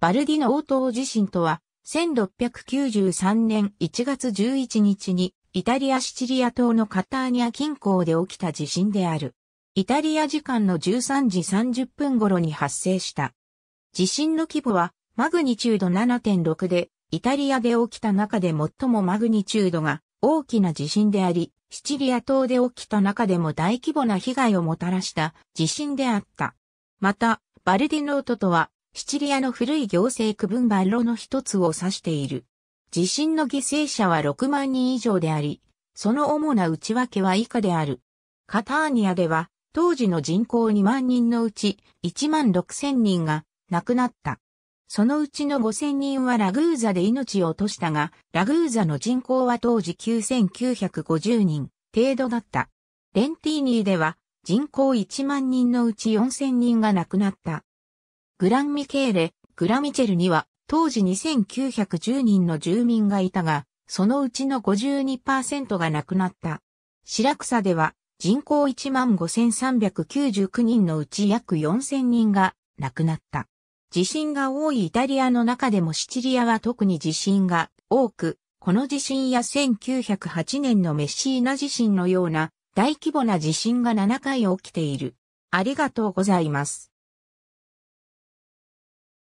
バルディの応答地震とは、1693年1月11日に、イタリア・シチリア島のカターニア近郊で起きた地震である。イタリア時間の13時30分頃に発生した。地震の規模は、マグニチュード7.6で、イタリアで起きた中で最もマグニチュードが大きな地震であり、シチリア島で起きた中でも大規模な被害をもたらした地震であった。また、バルディノートとはシチリアの古い行政区分バッロの一つを指している。地震の犠牲者は6万人以上であり、その主な内訳は以下である。カターニアでは、当時の人口2万人のうち1万6千人が亡くなった。そのうちの5千人はラグーザで命を落としたが、ラグーザの人口は当時9950人程度だった。レンティーニーでは人口1万人のうち4千人が亡くなった。グランミケーレ、グラミチェルには当時2910人の住民がいたが、そのうちの52%が亡くなった。白草では人口15,399人のうち約4,000人が亡くなった。地震が多いイタリアの中でもシチリアは特に地震が多く、この地震や1908年のメッシーナ地震のような大規模な地震が7回起きている。ありがとうございます。